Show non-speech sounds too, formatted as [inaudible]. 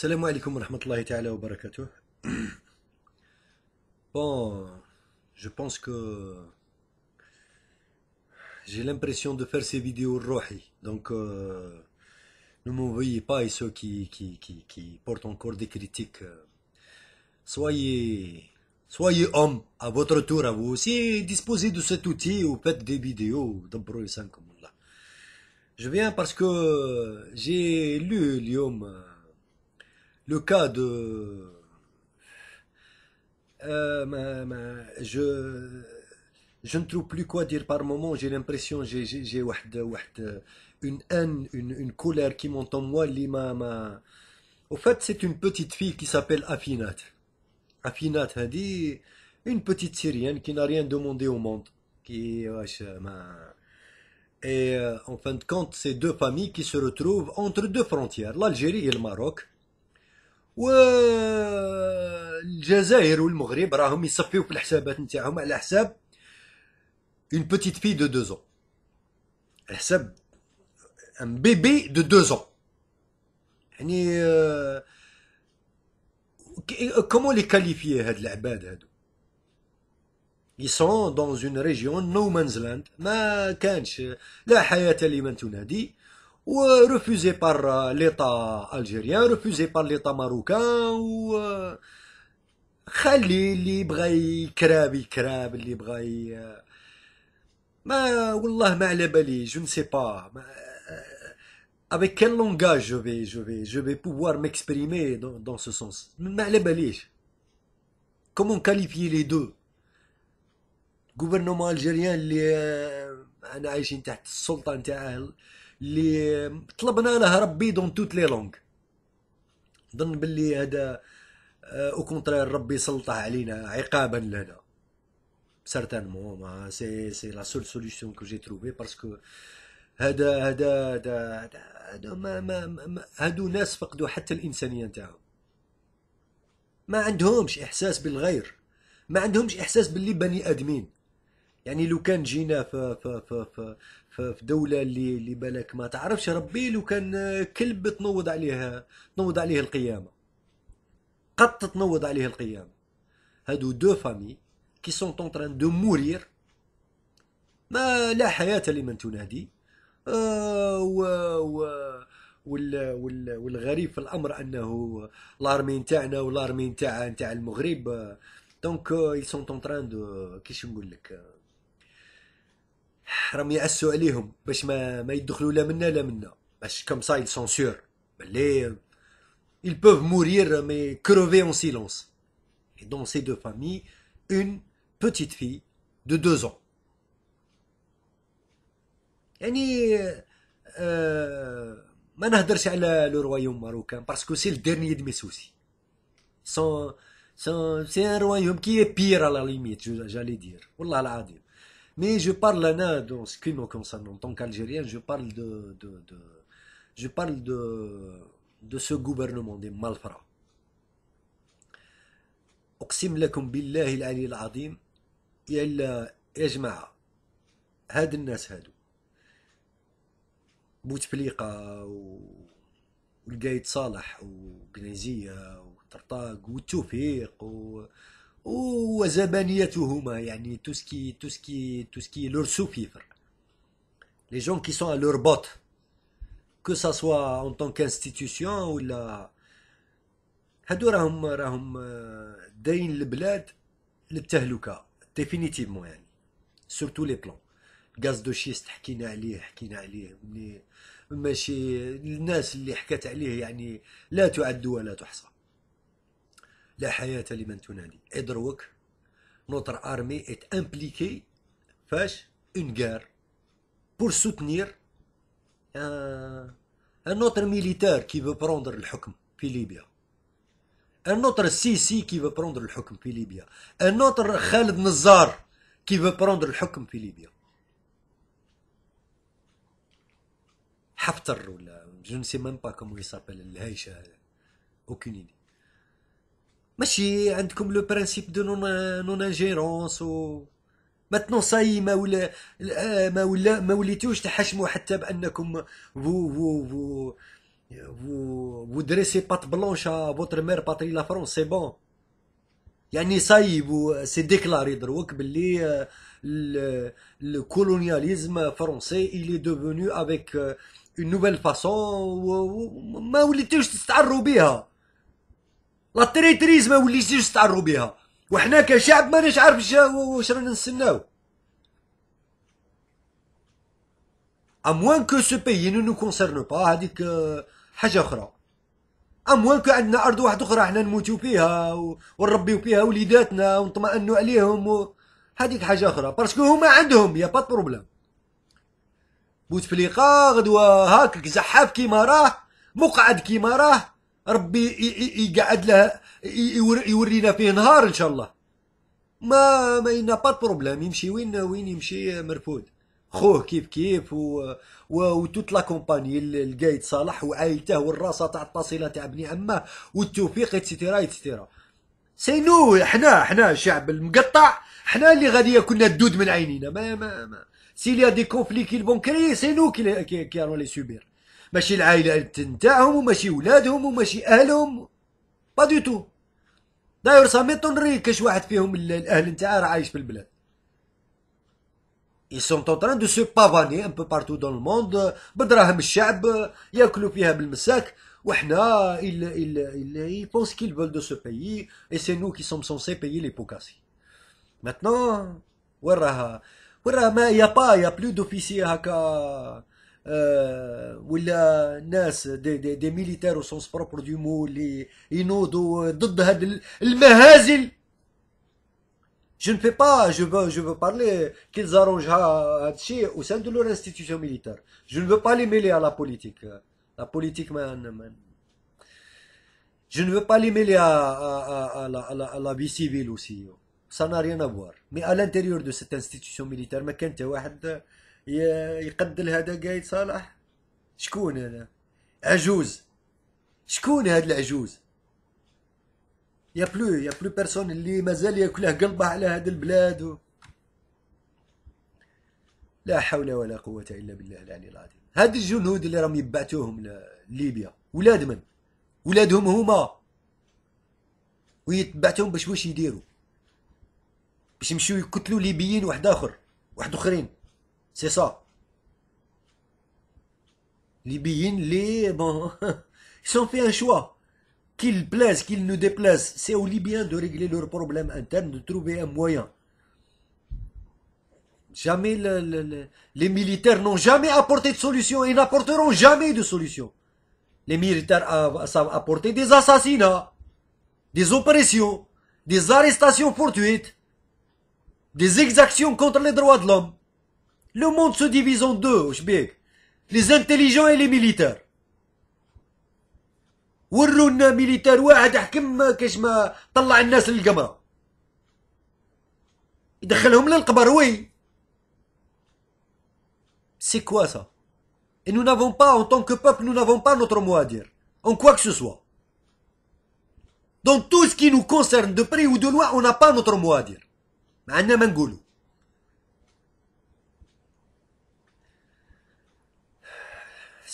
Salam alaikum rahmatullahi wa [clears throat] Bon, je pense que j'ai l'impression de faire ces vidéos rohi. Donc, euh, ne m'envoyez pas et ceux qui, qui, portent encore des critiques. soyez, soyez hommes à votre tour, à vous aussi. Disposez de cet outil ou faites des vidéos. Je viens parce que j'ai lu l'homme le cas de... Euh, je, je ne trouve plus quoi dire par moment, j'ai l'impression, j'ai une haine, une, colère qui monte en moi, lima Au fait, c'est une petite fille qui s'appelle Afinat. Afinat a dit, une petite Syrienne qui n'a rien demandé au monde. Qui, et euh, en fin de compte, c'est deux familles qui se retrouvent entre deux frontières, l'Algérie et le Maroc. والجزائر والمغرب راهم يصفيو في الحسابات نتاعهم على حساب اون بوتيت في دو دو زون على حساب ان بيبي دو دو زون يعني كومون لي كاليفيي هاد العباد هادو سون دون اون ريجيون نو مانز لاند ما كانش لا حياه لمن تنادي ou euh, refusé par euh, l'État algérien, refusé par l'État marocain, ou خلي اللي بغى يكراب يكراب اللي بغى ما والله ne sais pas euh, avec quel langage je vais je vais je vais pouvoir m'exprimer dans, ce sens ما على باليش comment qualifier les deux gouvernement algérien اللي انا عايشين تحت السلطه اللي طلبنا له ربي دون توت لي لونغ ظن باللي هذا آه، او كونترير ربي سلطه علينا عقابا لنا سارتانمون سي سي لا سول سوليسيون كو جي تروفي باسكو هذا هذا هذا هذا ما ما, ما هادو ناس فقدوا حتى الانسانيه نتاعهم ما عندهمش احساس بالغير ما عندهمش احساس باللي بني ادمين يعني لو كان جينا في في في في, في, دوله اللي اللي بالك ما تعرفش ربي لو كان كلب تنوض عليه تنوض عليه القيامه قط تنوض عليه القيامه هادو دو فامي كي سون اون تران دو مورير ما لا حياه لمن تنادي آه، و, و وال وال والغريب في الامر انه لارمي نتاعنا ولارمي نتاع نتاع المغرب آه، دونك آه، ils sont en train de كيش نقول لك Comme ça, ils sont sûrs. Ils peuvent mourir, mais crever en silence. Et dans ces deux familles, une petite fille de deux ans. Et vais nous avons le royaume marocain, parce que c'est le dernier de mes soucis. C'est un royaume qui est pire à la limite, j'allais dire. Mais je parle là, dans ce qui me concerne en tant qu'Algérien, je parle de, de, de, je parle de, de ce gouvernement des malfrats. أقسم لكم بالله العلي العظيم يا يا جماعة هاد الناس هادو بوتفليقة والقايد صالح وقنيزية وطرطاق والتوفيق و... وزبانيتهما يعني توسكي توسكي توسكي لور ce لي جون كي سون لور بوت كو سا سوا اون sont à ولا هادو راهم راهم آه، داين البلاد للتهلكه ديفينيتيفمون يعني سورتو لي بلون غاز دو شيست حكينا عليه حكينا عليه ملي ماشي الناس اللي حكات عليه يعني لا تعد ولا تحصى لا حياة لمن تنادي ادروك نوتر ارمي ات امبليكي فاش اون غار بور سوتنير ان نوتر ميليتار كي فو بروندر الحكم في ليبيا ان نوتر سي كي فو بروندر الحكم في ليبيا ان نوتر خالد نزار كي فو بروندر الحكم في ليبيا حفتر ولا جو نسي ميم با كومو يسابيل الهيشه هذا اوكين ايدي ماشي عندكم لو برانسيب دو نون نون انجيرونس و ما تنصاي ما ولا ما ولا ما وليتوش تحشموا حتى بانكم فو فو فو فو فو دريسي بات blanche à مير mère patrie la France c'est يعني صايب سي ديكلاري دروك باللي الكولونياليزم فرونسي الي دوفوني افيك اون نوفيل فاسون ما وليتوش تستعروا بها لا تريتريز ما وليتيش تتعروا بها وحنا كشعب مانيش عارف واش رانا نستناو ا موان كو سو بيي نو نو كونسيرن با هذيك آه، حاجه اخرى ا موان كو عندنا ارض واحده اخرى حنا نموتو فيها ونربيو فيها وليداتنا ونطمئنوا عليهم و... هذيك حاجه اخرى باسكو هما عندهم يا با بروبليم بوتفليقه غدوه هاك زحاف كيما راه مقعد كيما راه ربي يقعد له يورينا فيه نهار ان شاء الله ما ما ينا با بروبليم يمشي وين وين يمشي مرفود خوه كيف كيف و, و... وتوت لا كومباني القايد صالح وعائلته والراسه تاع التصيله تاع ابني عمه والتوفيق اتسيتيرا اتسيتيرا سي نو حنا حنا الشعب المقطع حنا اللي غادي كنا الدود من عينينا ما ما, ما. سيليا دي كونفلي كي البون سي نو كي كي, كي لي سوبير ماشي العائله نتاعهم وماشي ولادهم وماشي اهلهم با دي تو داير صاميت تنري كاش واحد فيهم الاهل نتاعها راه عايش في البلاد Ils sont en train de se pavaner un peu partout dans le monde بدراهم الشعب ياكلوا فيها بالمساك وحنا ils, ils, ils, ils pensent qu'ils veulent de ce pays et c'est nous qui sommes censés payer les pots Maintenant, وين راها وين راها ما يا با يا بلو دوفيسي هكا آه، ولا ناس دي دي, دي ميليتير او سونس بروبر دو مو اللي ينوضوا ضد هاد المهازل جو نفي با جو با جو بو بارلي كي زارونج هادشي الشيء او سان دو لور انستيتيوسيون ميليتير جو نفي با لي ميلي على بوليتيك لا بوليتيك ما من. Je با veux pas les mêler à, à, à, à, à, à, à la vie civile aussi. Ça n'a rien à voir. Mais à l'intérieur de يقدل هذا قايد صالح شكون هذا عجوز شكون هذا العجوز يا بلو يا بلو بيرسون اللي مازال ياكله قلبه على هذا البلاد و... لا حول ولا قوة إلا بالله العلي العظيم هاد الجنود اللي راهم يبعتوهم لليبيا ولاد من ولادهم هما ويتبعتهم باش واش يديروا باش يمشيو يقتلوا ليبيين واحد اخر واحد اخرين C'est ça. Les les... [laughs] ils ont fait un choix. Qu'ils plaisent, qu'ils nous déplaisent, c'est aux Libyens de régler leurs problèmes internes, de trouver un moyen. Jamais les militaires n'ont jamais apporté de solution et n'apporteront jamais de solution. Les militaires savent apporter des assassinats, des oppressions, des arrestations fortuites, des exactions contre les droits de l'homme. Le monde se divise en deux, Les intelligents et les militaires. C'est quoi ça? C'est quoi ça Et nous n'avons pas, en tant que peuple, nous n'avons pas notre mot à dire, en quoi que ce soit. Dans tout ce qui nous concerne, de près ou de loin, on n'a pas notre mot à dire.